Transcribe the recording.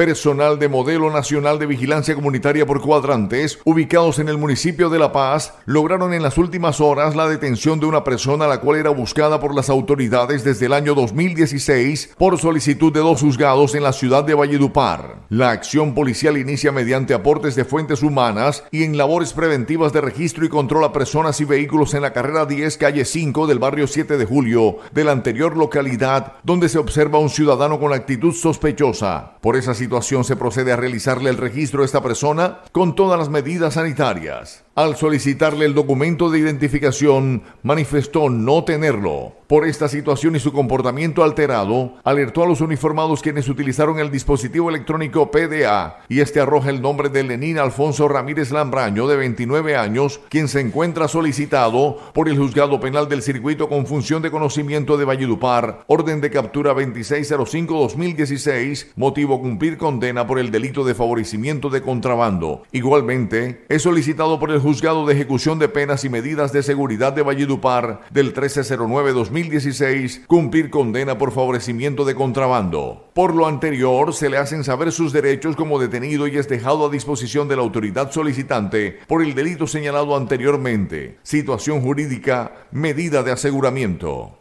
personal de Modelo Nacional de Vigilancia Comunitaria por Cuadrantes, ubicados en el municipio de La Paz, lograron en las últimas horas la detención de una persona la cual era buscada por las autoridades desde el año 2016 por solicitud de dos juzgados en la ciudad de Valledupar. La acción policial inicia mediante aportes de fuentes humanas y en labores preventivas de registro y control a personas y vehículos en la carrera 10, calle 5 del barrio 7 de Julio, de la anterior localidad, donde se observa un ciudadano con actitud sospechosa. Por esa situación, situación se procede a realizarle el registro a esta persona con todas las medidas sanitarias. Al solicitarle el documento de identificación, manifestó no tenerlo. Por esta situación y su comportamiento alterado, alertó a los uniformados quienes utilizaron el dispositivo electrónico PDA y este arroja el nombre de Lenín Alfonso Ramírez Lambraño, de 29 años, quien se encuentra solicitado por el juzgado penal del circuito con función de conocimiento de Valledupar, orden de captura 2605-2016, motivo cumplir condena por el delito de favorecimiento de contrabando. Igualmente, es solicitado por el Juzgado de Ejecución de Penas y Medidas de Seguridad de Valledupar del 1309-2016 cumplir condena por favorecimiento de contrabando. Por lo anterior, se le hacen saber sus derechos como detenido y es dejado a disposición de la autoridad solicitante por el delito señalado anteriormente, situación jurídica, medida de aseguramiento.